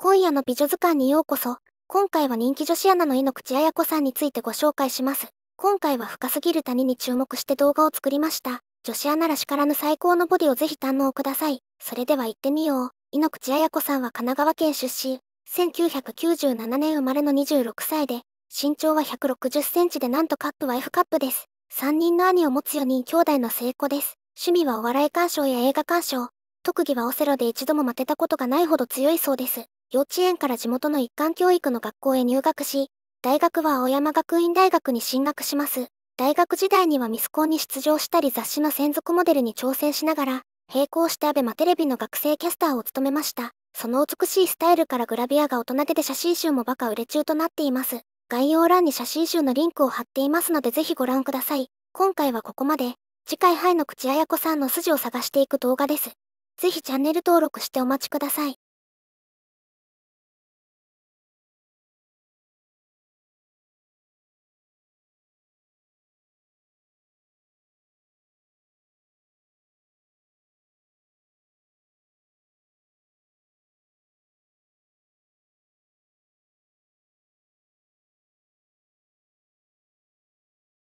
今夜の美女図鑑にようこそ。今回は人気女子アナの井口彩子さんについてご紹介します。今回は深すぎる谷に注目して動画を作りました。女子アナらしからぬ最高のボディをぜひ堪能ください。それでは行ってみよう。井口彩子さんは神奈川県出身。1997年生まれの26歳で、身長は160センチでなんとカップは F カップです。3人の兄を持つ4人兄弟の成功です。趣味はお笑い鑑賞や映画鑑賞。特技はオセロで一度も負けたことがないほど強いそうです。幼稚園から地元の一貫教育の学校へ入学し、大学は青山学院大学に進学します。大学時代にはミスコンに出場したり雑誌の専属モデルに挑戦しながら、並行してアベマテレビの学生キャスターを務めました。その美しいスタイルからグラビアが大人手で写真集もバカ売れ中となっています。概要欄に写真集のリンクを貼っていますのでぜひご覧ください。今回はここまで。次回ハイの口あやこさんの筋を探していく動画です。ぜひチャンネル登録してお待ちください。